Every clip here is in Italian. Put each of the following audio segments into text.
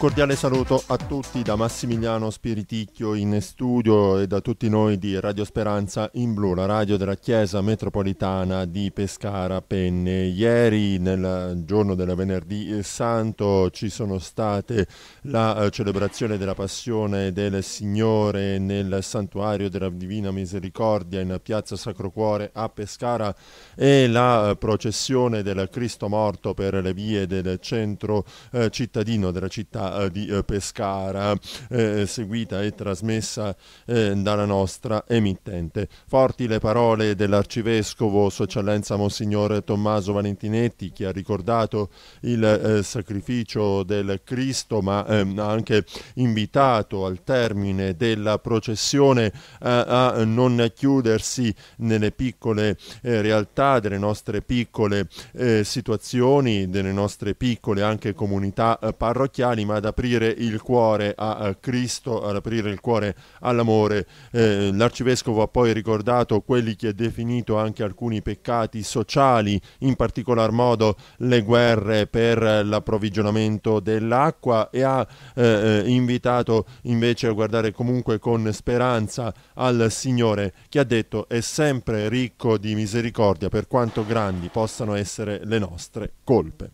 Un cordiale saluto a tutti da Massimiliano Spiriticchio in studio e da tutti noi di Radio Speranza in Blu, la radio della Chiesa Metropolitana di Pescara Penne. Ieri, nel giorno del venerdì santo, ci sono state la eh, celebrazione della passione del Signore nel santuario della Divina Misericordia in Piazza Sacro Cuore a Pescara e la eh, processione del Cristo morto per le vie del centro eh, cittadino della città eh, di eh, Pescara, eh, seguita e trasmessa dalla nostra emittente. Forti le parole dell'arcivescovo Sua Eccellenza Monsignor Tommaso Valentinetti che ha ricordato il sacrificio del Cristo ma ehm, ha anche invitato al termine della processione a non chiudersi nelle piccole realtà, delle nostre piccole situazioni, delle nostre piccole anche comunità parrocchiali ma ad aprire il cuore a eh, Cristo, ad aprire il cuore all'amore. Eh, l'arcivescovo ha poi ricordato quelli che ha definito anche alcuni peccati sociali, in particolar modo le guerre per l'approvvigionamento dell'acqua e ha eh, eh invitato invece a guardare comunque con speranza al Signore che ha detto è sempre ricco di misericordia per quanto grandi possano essere le nostre colpe.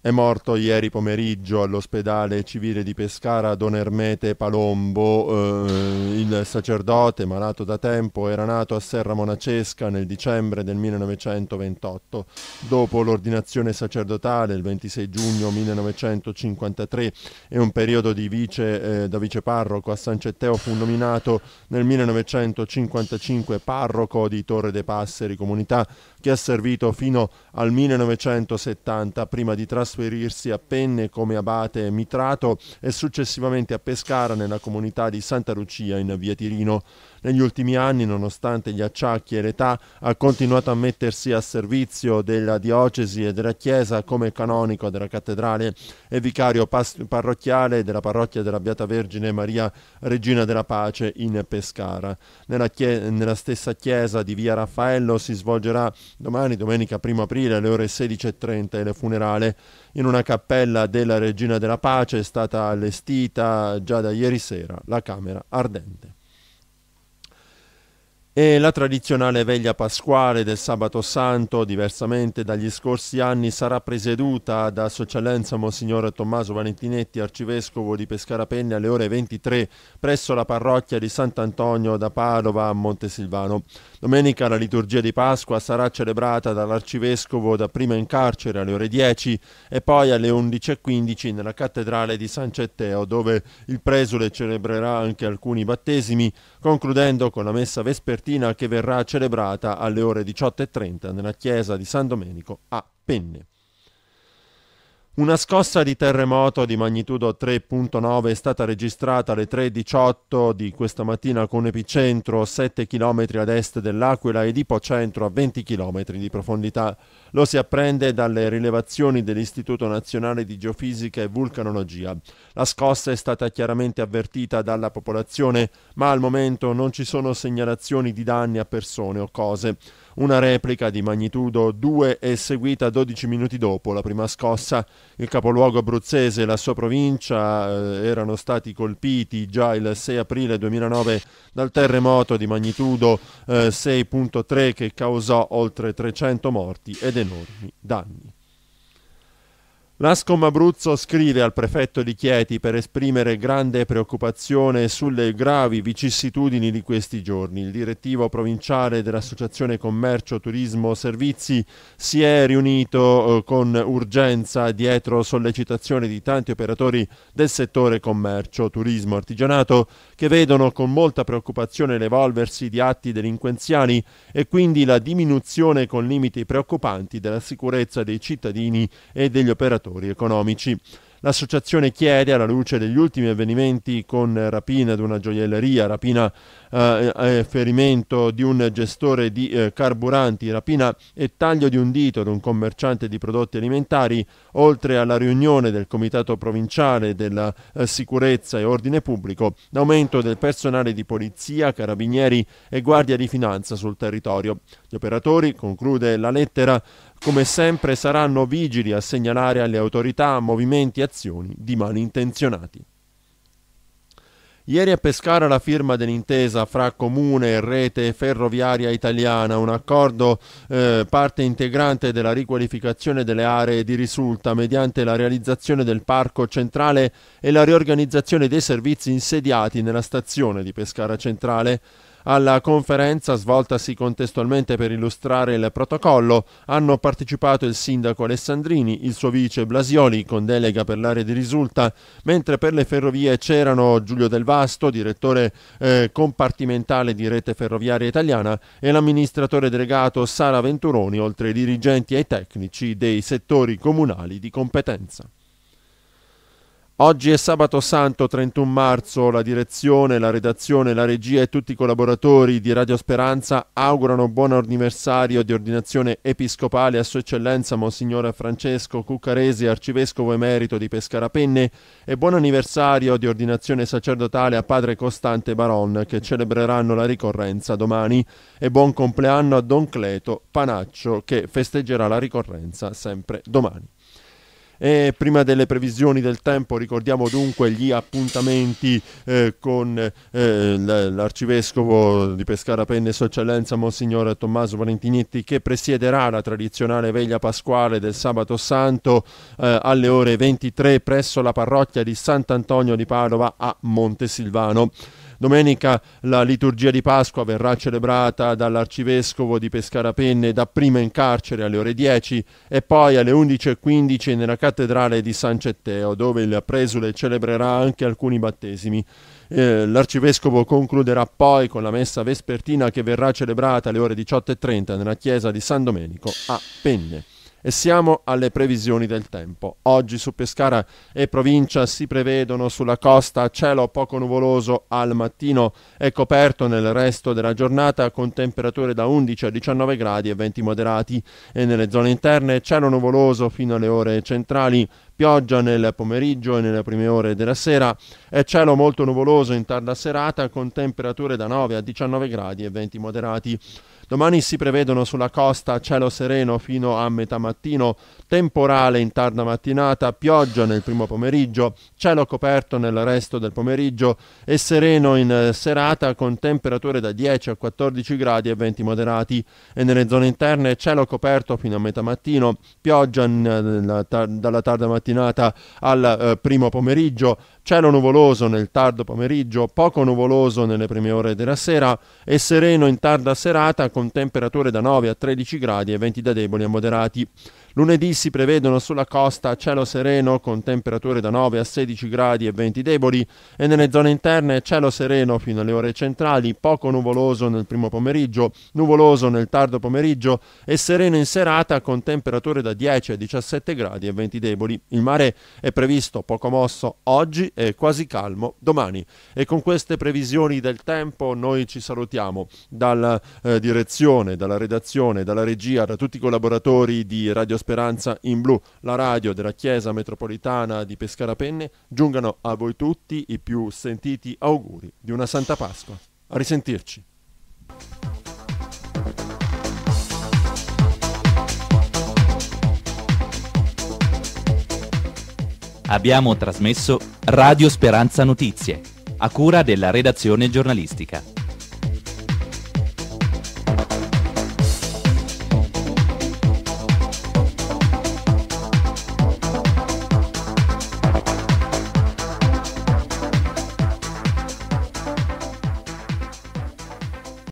È morto ieri pomeriggio all'ospedale civile di Pescara Don Ermete Palombo. Eh, il sacerdote, malato da tempo, era nato a Serra Monacesca nel dicembre del 1928. Dopo l'ordinazione sacerdotale, il 26 giugno 1953, e un periodo vice, eh, da viceparroco a San Cetteo, fu nominato nel 1955 parroco di Torre dei Passeri, comunità che ha servito fino al 1970 prima di trasferirsi a Penne come abate mitrato e successivamente a Pescara nella comunità di Santa Lucia in via Tirino. Negli ultimi anni, nonostante gli acciacchi e l'età, ha continuato a mettersi a servizio della diocesi e della chiesa come canonico della cattedrale e vicario pas- parrocchiale della parrocchia della Beata Vergine Maria Regina della Pace in Pescara. Nella, chie- nella stessa chiesa di via Raffaello si svolgerà domani, domenica 1 aprile alle ore 16.30 il funerale in una cappella della Regina della Pace è stata allestita già da ieri sera la Camera Ardente. E la tradizionale veglia pasquale del Sabato Santo, diversamente dagli scorsi anni, sarà presieduta da Sua Eccellenza Monsignor Tommaso Valentinetti, arcivescovo di Pescarapenne, alle ore 23 presso la parrocchia di Sant'Antonio da Padova a Montesilvano. Domenica la liturgia di Pasqua sarà celebrata dall'arcivescovo dapprima in carcere alle ore 10 e poi alle 11.15 nella cattedrale di San Cetteo, dove il presule celebrerà anche alcuni battesimi concludendo con la messa vespertina che verrà celebrata alle ore 18.30 nella chiesa di San Domenico a Penne. Una scossa di terremoto di magnitudo 3.9 è stata registrata alle 3.18 di questa mattina con epicentro 7 km ad est dell'Aquila ed ipocentro a 20 km di profondità. Lo si apprende dalle rilevazioni dell'Istituto Nazionale di Geofisica e Vulcanologia. La scossa è stata chiaramente avvertita dalla popolazione, ma al momento non ci sono segnalazioni di danni a persone o cose. Una replica di magnitudo 2 è seguita 12 minuti dopo la prima scossa. Il capoluogo abruzzese e la sua provincia eh, erano stati colpiti già il 6 aprile 2009 dal terremoto di magnitudo eh, 6.3 che causò oltre 300 morti ed enormi danni. L'Ascom Abruzzo scrive al prefetto di Chieti per esprimere grande preoccupazione sulle gravi vicissitudini di questi giorni. Il direttivo provinciale dell'Associazione Commercio, Turismo, Servizi si è riunito eh, con urgenza dietro sollecitazioni di tanti operatori del settore commercio, turismo, artigianato che vedono con molta preoccupazione l'evolversi di atti delinquenziali e quindi la diminuzione con limiti preoccupanti della sicurezza dei cittadini e degli operatori operatori economici. L'associazione chiede, alla luce degli ultimi avvenimenti con rapina di una gioielleria, rapina e eh, ferimento di un gestore di eh, carburanti, rapina e taglio di un dito ad un commerciante di prodotti alimentari, oltre alla riunione del Comitato Provinciale della eh, Sicurezza e Ordine Pubblico, l'aumento del personale di polizia, carabinieri e guardia di finanza sul territorio. Gli operatori, conclude la lettera, come sempre saranno vigili a segnalare alle autorità movimenti e azioni di malintenzionati. Ieri a Pescara la firma dell'intesa fra Comune e Rete Ferroviaria Italiana, un accordo eh, parte integrante della riqualificazione delle aree di risulta mediante la realizzazione del parco centrale e la riorganizzazione dei servizi insediati nella stazione di Pescara Centrale. Alla conferenza svoltasi contestualmente per illustrare il protocollo hanno partecipato il sindaco Alessandrini, il suo vice Blasioli con delega per l'area di risulta, mentre per le ferrovie c'erano Giulio Del Vasto, direttore eh, compartimentale di Rete Ferroviaria Italiana e l'amministratore delegato Sara Venturoni, oltre ai dirigenti e ai tecnici dei settori comunali di competenza. Oggi è sabato santo 31 marzo, la direzione, la redazione, la regia e tutti i collaboratori di Radio Speranza augurano buon anniversario di ordinazione episcopale a Sua Eccellenza Monsignore Francesco Cuccaresi, arcivescovo emerito di Pescarapenne e buon anniversario di ordinazione sacerdotale a Padre Costante Baron che celebreranno la ricorrenza domani e buon compleanno a Don Cleto Panaccio che festeggerà la ricorrenza sempre domani. E prima delle previsioni del tempo ricordiamo dunque gli appuntamenti eh, con eh, l'arcivescovo di Pescara Penne Sua Eccellenza Monsignor Tommaso Valentinetti che presiederà la tradizionale veglia pasquale del sabato santo eh, alle ore 23 presso la parrocchia di Sant'Antonio di Padova a Montesilvano. Domenica la liturgia di Pasqua verrà celebrata dall'arcivescovo di Pescarapenne dapprima in carcere alle ore 10 e poi alle 11.15 nella cattedrale di San Cetteo, dove il presule celebrerà anche alcuni battesimi. Eh, l'arcivescovo concluderà poi con la messa vespertina che verrà celebrata alle ore 18.30 nella chiesa di San Domenico a Penne. E siamo alle previsioni del tempo. Oggi su Pescara e provincia si prevedono sulla costa cielo poco nuvoloso al mattino e coperto nel resto della giornata con temperature da 11 a 19 gradi e venti moderati e nelle zone interne cielo nuvoloso fino alle ore centrali pioggia nel pomeriggio e nelle prime ore della sera e cielo molto nuvoloso in tarda serata con temperature da 9 a 19 gradi e venti moderati. Domani si prevedono sulla costa cielo sereno fino a metà mattino, temporale in tarda mattinata, pioggia nel primo pomeriggio, cielo coperto nel resto del pomeriggio e sereno in eh, serata con temperature da 10 a 14 gradi e venti moderati e nelle zone interne cielo coperto fino a metà mattino, pioggia in, eh, dalla tarda mattina mattinata al eh, primo pomeriggio, cielo nuvoloso nel tardo pomeriggio, poco nuvoloso nelle prime ore della sera e sereno in tarda serata con temperature da 9 a 13 gradi e venti da deboli a moderati. Lunedì si prevedono sulla costa cielo sereno con temperature da 9 a 16 gradi e venti deboli e nelle zone interne cielo sereno fino alle ore centrali, poco nuvoloso nel primo pomeriggio, nuvoloso nel tardo pomeriggio e sereno in serata con temperature da 10 a 17 gradi e venti deboli. Il mare è previsto poco mosso oggi e quasi calmo domani. E con queste previsioni del tempo noi ci salutiamo dalla eh, direzione, dalla redazione, dalla regia, da tutti i collaboratori di Radio Spazio speranza in blu, la radio della Chiesa Metropolitana di Pescara Penne, giungano a voi tutti i più sentiti auguri di una Santa Pasqua. A risentirci. Abbiamo trasmesso Radio Speranza Notizie, a cura della redazione giornalistica.